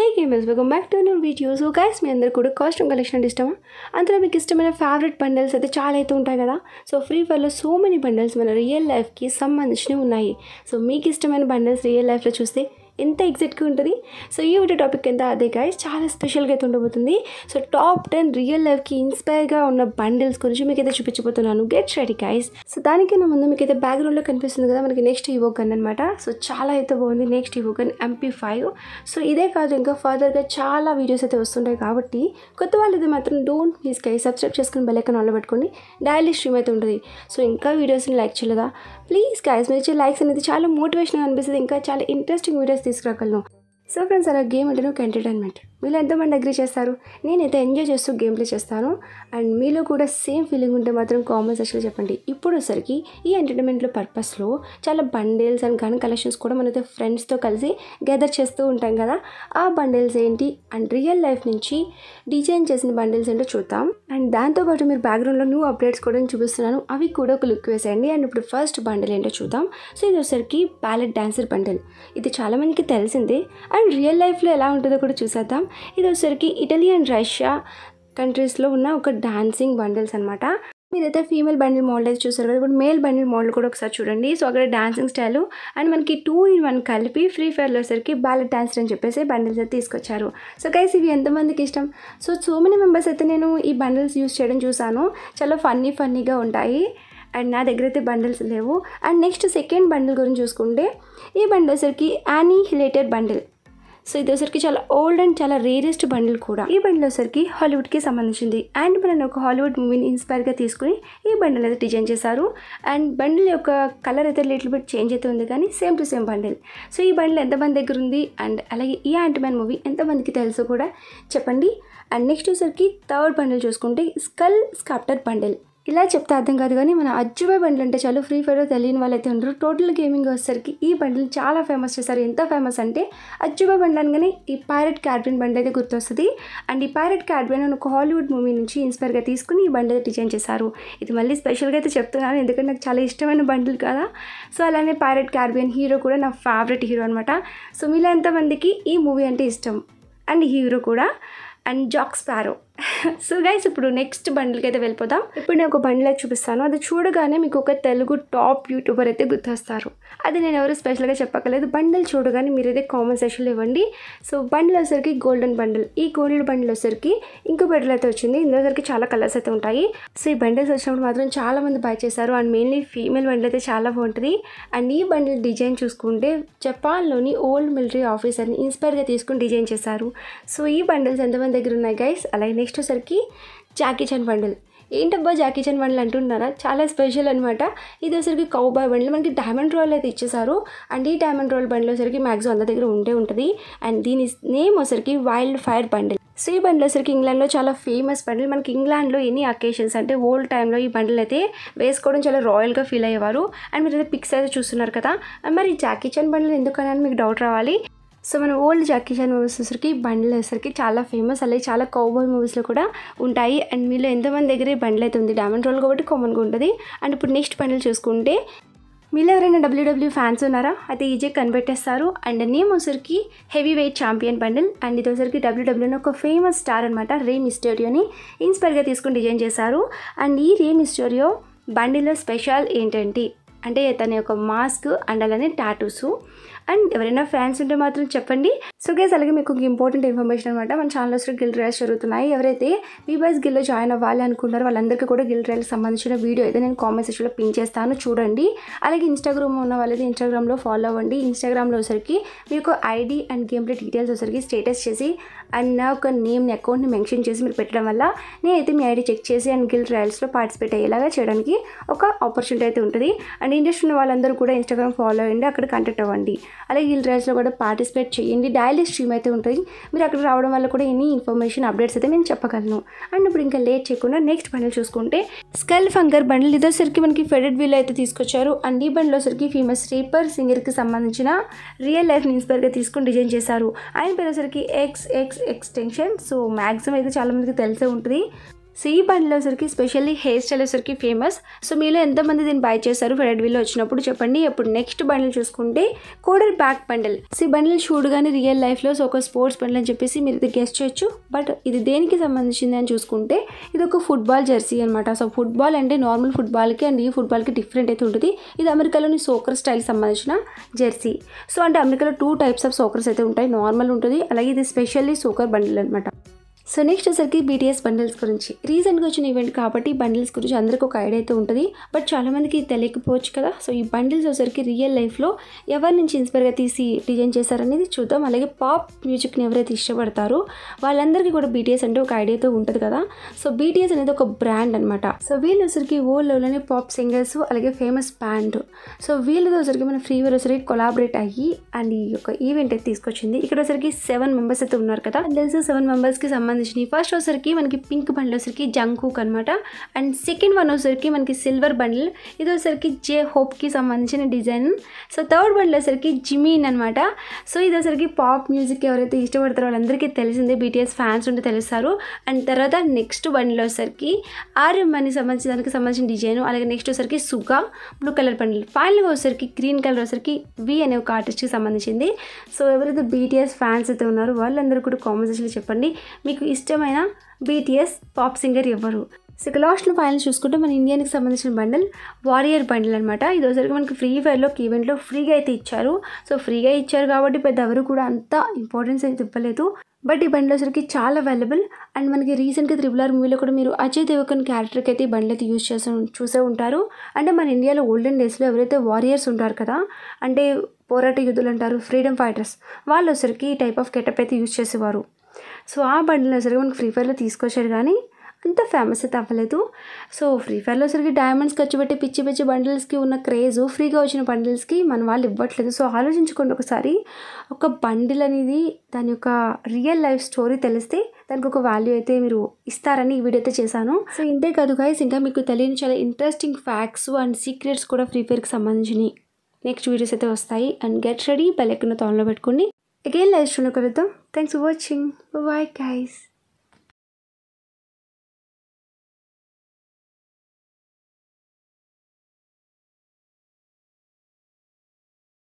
hey gamers welcome back to new video so guys మీ అందరు కూడా కాస్ట్యూమ్ కలెక్షన్ అంటే ఇష్టమా అందులో మీకు ఇష్టమైన ఫేవరెట్ బండల్స్ అయితే చాలా అయితే ఉంటాయి కదా సో ఫ్రీ ఫైర్లో సో మెనీ బండల్స్ మన రియల్ లైఫ్కి సంబంధించినవి ఉన్నాయి సో మీకు ఇష్టమైన బండల్స్ రియల్ లైఫ్లో చూస్తే ఎంత ఎగ్జాక్ట్గా ఉంటుంది సో ఈ వీడియో టాపిక్ ఎంత అదే గాయస్ చాలా స్పెషల్గా అయితే ఉండబోతుంది సో టాప్ టెన్ రియల్ లైఫ్కి ఇన్స్పైర్గా ఉన్న బండిల్స్ గురించి మీకు అయితే చూపించబోతున్నాను గెట్ రెడీ గాయస్ సో దానికన్నా ముందు మీకు అయితే బ్యాక్గ్రౌండ్లో కనిపిస్తుంది కదా మనకి నెక్స్ట్ ఈవో గన్ అనమాట సో చాలా అయితే బాగుంది next EVO gun MP five so ఇదే కాదు ఇంకా ఫర్దర్గా చాలా వీడియోస్ అయితే వస్తుంటాయి కాబట్టి కొత్త వాళ్ళు అయితే మాత్రం డోంట్ ప్లీజ్ గైస్ సబ్స్క్రైబ్ చేసుకుని బెల్లైకన్ ఆన్లో పెట్టుకోండి డైలీ స్ట్రీమ్ అయితే ఉంటుంది సో ఇంకా వీడియోస్ని లైక్ చేయలేదా ప్లీజ్ గైస్ మీరు లైక్స్ అనేది చాలా మోటివేషన్ అనిపిస్తుంది ఇంకా చాలా ఇంట్రెస్టింగ్ వీడియోస్ తీసుకురాగలను సో ఫ్రెండ్స్ అలా గేమ్ అంటేనే ఒక ఎంటర్టైన్మెంట్ మీలో ఎంతమంది అగ్రీ చేస్తారు నేనైతే ఎంజాయ్ చేస్తూ గేమ్ ప్లే చేస్తాను అండ్ మీలో కూడా సేమ్ ఫీలింగ్ ఉంటే మాత్రం కామన్ సెక్షన్లో చెప్పండి ఇప్పుడు సరికి ఈ ఎంటర్టైన్మెంట్లో పర్పస్లో చాలా బండిల్స్ అండ్ గన్ కలెక్షన్స్ కూడా మనతో ఫ్రెండ్స్తో కలిసి గ్యాదర్ చేస్తూ ఉంటాం కదా ఆ బండిల్స్ ఏంటి అండ్ రియల్ లైఫ్ నుంచి డిజైన్ చేసిన బండిల్స్ ఏంటో చూద్దాం అండ్ దాంతోపాటు మీరు బ్యాక్గ్రౌండ్లో న్యూ అప్డేట్స్ కూడా చూపిస్తున్నాను అవి కూడా ఒక లుక్ వేసేయండి అండ్ ఇప్పుడు ఫస్ట్ బండిల్ ఏంటో చూద్దాం సో ఇది వచ్చరికి ప్యాలెట్ డాన్సర్ బండిల్ ఇది చాలామందికి తెలిసిందే అండ్ రియల్ లైఫ్లో ఎలా ఉంటుందో కూడా చూసేద్దాం ఇది వచ్చరికి ఇటలీ అండ్ రష్యా కంట్రీస్లో ఉన్న ఒక డాన్సింగ్ బండిల్స్ అనమాట మీరైతే ఫీమేల్ బండిల్ మోడల్ చూసారు కదా ఇప్పుడు మేల్ బండిల్ మోడల్ కూడా ఒకసారి చూడండి సో అక్కడ డాన్సింగ్ స్టైల్ అండ్ మనకి టూ ఇన్ వన్ కలిపి ఫ్రీ ఫైర్లో వచ్చరికి బ్యాలెట్ డాన్స్ అని చెప్పేసి బండిల్స్ అయితే తీసుకొచ్చారు సో గైస్ ఇవి ఎంతమందికి ఇష్టం సో సో మెనీ మెంబర్స్ అయితే నేను ఈ బండిల్స్ యూస్ చేయడం చూసాను చాలా ఫన్నీ ఫన్నీగా ఉంటాయి అండ్ నా దగ్గర అయితే బండిల్స్ లేవు అండ్ నెక్స్ట్ సెకండ్ బండిల్ గురించి చూసుకుంటే ఈ బండిల్ వచ్చరికి యానీ హిలేటెడ్ బండిల్ సో ఇది వచ్చరికి చాలా ఓల్డ్ అండ్ చాలా రేరెస్ట్ బండిల్ కూడా ఈ బండిల్ వచ్చరికి హాలీవుడ్ కి సంబంధించింది అండ్ మనం ఒక హాలీవుడ్ మూవీని ఇన్స్పైర్ గా తీసుకుని ఈ బండిల్ అయితే డిజైన్ చేశారు అండ్ బండిల్ యొక్క కలర్ అయితే లిటిల్ బిట్ చేంజ్ అయితే ఉంది కానీ same to same bundle so ఈ బండిల్ ఎంతమంది దగ్గర ఉంది అండ్ అలాగే ఈ మ్యాన్ మూవీ ఎంతమందికి తెలుసు కూడా చెప్పండి అండ్ నెక్స్ట్ వచ్చరికి థర్డ్ బండిల్ చూసుకుంటే స్కల్ స్కాప్టర్ బండిల్ ఇలా చెప్తే అర్థం కాదు కానీ మన అజ్జుబాయ్ బండ్లు అంటే చాలు ఫ్రీ ఫైర్ తెలియని వాళ్ళైతే ఉండరు టోటల్ గేమింగ్ వచ్చేసరికి ఈ బండ్లు చాలా ఫేమస్ చేశారు ఎంత ఫేమస్ అంటే అజ్జుబాయ్ బండ్లు అనగానే ఈ పైరెట్ క్యాడ్బెన్ బండ్ అయితే గుర్తొస్తుంది అండ్ ఈ పైరెట్ క్యాడ్బెన్ అని ఒక హాలీవుడ్ మూవీ నుంచి ఇన్స్పైర్గా తీసుకుని ఈ బండి డిజైన్ చేశారు ఇది మళ్ళీ స్పెషల్గా అయితే చెప్తున్నాను ఎందుకంటే నాకు చాలా ఇష్టమైన బండ్లు కదా సో అలానే పైరెట్ క్యాడ్బెన్ హీరో కూడా నా ఫేవరెట్ హీరో అనమాట సో మీలో ఎంతమందికి ఈ మూవీ అంటే ఇష్టం అండ్ హీరో కూడా and Jack Sparrow so guys ఇప్పుడు నెక్స్ట్ బండిల్కి అయితే వెళ్ళిపోదాం ఇప్పుడు నేను ఒక బండిలో చూపిస్తాను అది చూడగానే మీకు ఒక తెలుగు టాప్ యూట్యూబర్ అయితే గుర్తొస్తారు అది నేను ఎవరు స్పెషల్గా చెప్పకలేదు బండిల్ చూడగానే మీరైతే కామన్ సెషన్ ఇవ్వండి సో బండిల్ వచ్చేసరికి గోల్డెన్ బండిల్ ఈ గోల్డెన్ బండిల్ వచ్చేసరికి ఇంకో బండిల్ అయితే వచ్చింది ఇందులోసరికి చాలా కలర్స్ అయితే ఉంటాయి సో ఈ బండిల్స్ వచ్చినప్పుడు మాత్రం చాలా మంది బై చేశారు అండ్ మెయిన్లీ ఫీమేల్ బండిల్ అయితే చాలా బాగుంటుంది అండ్ ఈ బండిల్ డిజైన్ చూసుకుంటే జపాన్లోని ఓల్డ్ మిలిటరీ ఆఫీసర్ని ఇన్స్పైర్గా తీసుకుని డిజైన్ చేశారు సో ఈ బండిల్స్ ఎంతమంది దగ్గర ఉన్నాయి గైస్ అలాగే నెక్స్ట్ వచ్చరికి జాకీ చాన్ బండులు ఏంటబ్బా జాకీ చాన్ బండ్లు అంటున్నారా చాలా స్పెషల్ అనమాట ఇది వచ్చరికి కౌబాయ్ బండ్లు మనకి డైమండ్ రోల్ అయితే ఇచ్చేసారు అండ్ ఈ డైమండ్ రోల్ బండ్లు వచ్చరికి మ్యాక్సిమం అందరి దగ్గర ఉంటే ఉంటుంది అండ్ దీని నేమ్ వచ్చరికి వైల్డ్ ఫైర్ బండిల్ సో ఈ బండ్లు వచ్చరికి ఇంగ్లాండ్లో చాలా ఫేమస్ బండ్లు మనకి ఇంగ్లాండ్లో ఎన్ని అకేషన్స్ అంటే ఓల్డ్ టైంలో ఈ బండ్లు అయితే వేసుకోవడం చాలా రాయల్గా ఫీల్ అయ్యేవారు అండ్ మీరు అయితే పిక్స్ అయితే చూస్తున్నారు కదా మరి జాకీ చాన్ బండ్లు ఎందుకని మీకు డౌట్ రావాలి సో మనం ఓల్డ్ జాకీ మూవీస్ చూసరికి బండ్లు వేసరికి చాలా ఫేమస్ అలాగే చాలా కౌబాయ్ మూవీస్లో కూడా ఉంటాయి అండ్ మీలో ఎంతమంది దగ్గరే బండ్లు అయితే ఉంది డామండ్ రోల్ కాబట్టి కామన్గా ఉంటుంది అండ్ ఇప్పుడు నెక్స్ట్ బండ్లు చూసుకుంటే మీలో ఎవరైనా డబ్ల్యూడబ్ల్యూ ఫ్యాన్స్ e ఉన్నారా అయితే ఈజీ కనిపెట్టేస్తారు అండ్ నేమ్ వచ్చరికి heavy weight champion bundle and ఇది వచ్చరికి డబ్ల్యూడబ్ల్యూని e ఒక ఫేమస్ స్టార్ అనమాట రే మిస్టోరియోని ఇన్స్పైర్గా తీసుకుని డిజైన్ చేశారు అండ్ ఈ రే మిస్టోరియో బండిలో స్పెషల్ ఏంటంటే అంటే తన యొక్క మాస్క్ అండ్ అలానే టాటూసు అండ్ ఎవరైనా ఫ్యాన్స్ ఉంటే మాత్రం చెప్పండి సో గేస్ అలాగే మీకు ఒక ఇంపార్టెంట్ ఇన్ఫర్మేషన్ అనమాట మన ఛానల్స్ గిల్ రైల్స్ జరుగుతున్నాయి ఎవరైతే మీ గిల్లో జాయిన్ అవ్వాలి అనుకున్నారో వాళ్ళందరికీ కూడా గిల్ ట్రయల్ సంబంధించిన వీడియో అయితే నేను కామెంట్ సెక్షన్లో పిన్ చేస్తాను చూడండి అలాగే ఇన్స్టాగ్రామ్ ఉన్న వాళ్ళైతే ఇన్స్టాగ్రామ్లో ఫాలో అవ్వండి ఇన్స్టాగ్రామ్లో వచ్చరికి మీకు ID and game play details వచ్చరికి స్టేటస్ చేసి అండ్ నా ఒక నేమ్ని అకౌంట్ని మెన్షన్ చేసి మీరు పెట్టడం వల్ల నేనైతే మీ ఐడి చెక్ చేసి అండ్ గిల్ ట్రయల్స్లో పార్టిసిపేట్ అయ్యేలాగా చేయడానికి ఒక ఆపర్చునిటీ అయితే ఉంటుంది అండ్ ఇండస్ట్రీ ఉన్న వాళ్ళందరూ కూడా ఇన్స్టాగ్రామ్ ఫాలో అయ్యండి అక్కడ కాంటాక్ట్ అవ్వండి అలాగే ఈ ట్రయల్స్లో కూడా పార్టిసిపేట్ చేయండి డైలీ స్ట్రీమ్ అయితే ఉంటుంది మీరు అక్కడ రావడం వల్ల కూడా ఎన్ని ఇన్ఫర్మేషన్ అప్డేట్స్ అయితే నేను చెప్పగలను అండ్ ఇప్పుడు ఇంకా లేట్ చేయకుండా నెక్స్ట్ బండిల్ చూసుకుంటే స్కల్ ఫంగర్ బండిల్ ఇదోసరికి మనకి ఫెడెడ్ వీల్ అయితే తీసుకొచ్చారు అండ్ ఈ బండిలో సరికి ఫేమస్ రీపర్ సింగర్కి సంబంధించిన రియల్ లైఫ్ ఇన్స్పైర్గా తీసుకొని డిజైన్ చేశారు ఆయన పేరు వచ్చరికి X X extension so maximum అయితే చాలామందికి తెలిసే ఉంటుంది సీ బండ్లు వచ్చరికి స్పెషల్లీ హెయిర్ స్టైల్ వచ్చరికి ఫేమస్ సో మీలో ఎంతమంది దీన్ని బై చేశారు ఫెడెడ్వీలో వచ్చినప్పుడు చెప్పండి ఇప్పుడు నెక్స్ట్ బండ్లు చూసుకుంటే కోడర్ బ్యాక్ బండిల్ సీ చూడు చూడగానే రియల్ లైఫ్లో సో ఒక స్పోర్ట్స్ బండ్ అని చెప్పేసి మీరు ఇది గెస్ట్ చేయొచ్చు బట్ ఇది దేనికి సంబంధించింది అని చూసుకుంటే ఇది ఒక ఫుట్బాల్ జెర్సీ అనమాట సో ఫుట్బాల్ అంటే నార్మల్ ఫుట్బాల్కి అండ్ ఈ ఫుట్బాల్కి డిఫరెంట్ అయితే ఉంటుంది ఇది అమెరికాలోని సోకర్ స్టైల్ సంబంధించిన జెర్సీ సో అంటే అమెరికాలో టూ టైప్స్ ఆఫ్ సోకర్స్ అయితే ఉంటాయి నార్మల్ ఉంటుంది అలాగే ఇది స్పెషల్లీ సోకర్ బండిల్ అనమాట సో నెక్స్ట్ వచ్చరికి బీటీఎస్ బండిల్స్ గురించి రీసెంట్గా వచ్చిన ఈవెంట్ కాబట్టి బండిల్స్ గురించి అందరికీ ఒక ఐడియా అయితే ఉంటుంది బట్ చాలామందికి తెలియకపోవచ్చు కదా సో ఈ బండిల్స్ వచ్చరికి రియల్ లైఫ్లో ఎవరి నుంచి ఇన్స్పైర్గా తీసి డిజైన్ చేశారనేది చూద్దాం అలాగే పాప్ మ్యూజిక్ని ఎవరైతే ఇష్టపడతారో వాళ్ళందరికీ కూడా బీటీఎస్ అంటే ఒక ఐడియా అయితే ఉంటుంది కదా సో బీటీఎస్ అనేది ఒక బ్రాండ్ అనమాట సో వీళ్ళు వచ్చరికి ఓల్డ్లోనే పాప్ సింగర్స్ అలాగే ఫేమస్ బ్యాండ్ సో వీళ్ళతో వచ్చరికి మన వేర్ వచ్చరికి కొలాబరేట్ అయ్యి అండ్ ఈ యొక్క ఈవెంట్ అయితే తీసుకొచ్చింది ఇక్కడ వచ్చరికి సెవెన్ మెంబర్స్ అయితే ఉన్నారు కదా తెలుసు సెవెన్ మెంబర్స్కి సంబంధించి సంబంధించినవి ఫస్ట్ వచ్చరికి మనకి పింక్ బండిల్ వచ్చరికి జంకూక్ అనమాట అండ్ సెకండ్ వన్ వచ్చరికి మనకి సిల్వర్ బండిల్ ఇది వచ్చరికి జే హోప్కి సంబంధించిన డిజైన్ సో థర్డ్ బండిల్ వచ్చరికి జిమీన్ అనమాట సో ఇది వచ్చరికి పాప్ మ్యూజిక్ ఎవరైతే ఇష్టపడతారో వాళ్ళందరికీ తెలిసిందే బీటీఎస్ ఫ్యాన్స్ ఉంటే తెలుస్తారు అండ్ తర్వాత నెక్స్ట్ బండిల్ వచ్చరికి ఆర్ఎంఎన్కి సంబంధించిన దానికి సంబంధించిన డిజైన్ అలాగే నెక్స్ట్ వచ్చరికి సుగా బ్లూ కలర్ బండిల్ ఫైనల్గా వచ్చరికి గ్రీన్ కలర్ వచ్చరికి వి అనే ఒక ఆర్టిస్ట్కి సంబంధించింది సో ఎవరైతే బీటీఎస్ ఫ్యాన్స్ అయితే ఉన్నారో వాళ్ళందరూ కూడా కామెంట్ సెక్షన్లో చెప్పండి మీకు ఇష్టమైన బీటీఎస్ పాప్ సింగర్ ఎవరు ఇక లాస్ట్లో ఫైనల్ చూసుకుంటే మన ఇండియాకి సంబంధించిన బండిల్ వారియర్ బండిల్ అనమాట ఇది ఒకసారికి మనకి ఫ్రీ ఫైర్లో ఈవెంట్లో ఫ్రీగా అయితే ఇచ్చారు సో ఫ్రీగా ఇచ్చారు కాబట్టి పెద్ద ఎవరు కూడా అంత ఇంపార్టెన్స్ అయితే ఇవ్వలేదు బట్ ఈ బండిలో వచ్చరికి చాలా అవైలబుల్ అండ్ మనకి రీసెంట్గా త్రిబుల్ ఆర్ మూవీలో కూడా మీరు అజయ్ దేవకన్ క్యారెక్టర్కి అయితే ఈ బండ్లు అయితే యూజ్ చేసి చూసే ఉంటారు అంటే మన ఇండియాలో ఓల్డెన్ డేస్లో ఎవరైతే వారియర్స్ ఉంటారు కదా అంటే పోరాట యుద్ధులు అంటారు ఫ్రీడమ్ ఫైటర్స్ వాళ్ళు వచ్చరికి ఈ టైప్ ఆఫ్ గెటప్ అయితే యూజ్ చేసేవారు సో ఆ బండిని వచ్చరికి మనకి ఫ్రీ ఫైర్లో తీసుకొచ్చారు కానీ అంత ఫేమస్ అయితే అవ్వలేదు సో ఫ్రీ ఫైర్లో సరికి డైమండ్స్ ఖర్చు పెట్టి పిచ్చి పిచ్చి బండిల్స్కి ఉన్న క్రేజ్ ఫ్రీగా వచ్చిన బండిల్స్కి మన వాళ్ళు ఇవ్వట్లేదు సో ఆలోచించుకోండి ఒకసారి ఒక బండిల్ అనేది దాని యొక్క రియల్ లైఫ్ స్టోరీ తెలిస్తే దానికి ఒక వాల్యూ అయితే మీరు ఇస్తారని ఈ వీడియో అయితే చేశాను సో ఇంతే కాదు గైస్ ఇంకా మీకు తెలియని చాలా ఇంట్రెస్టింగ్ ఫ్యాక్ట్స్ అండ్ సీక్రెట్స్ కూడా ఫ్రీ ఫైర్కి సంబంధించినవి నెక్స్ట్ వీడియోస్ అయితే వస్తాయి అండ్ గెట్ రెడీ బెల్ ఎక్కన తాన్లో పెట్టుకుని అగైన్ లైవ్ స్టూడియోకి వెళ్తాం thanks for watching bye guys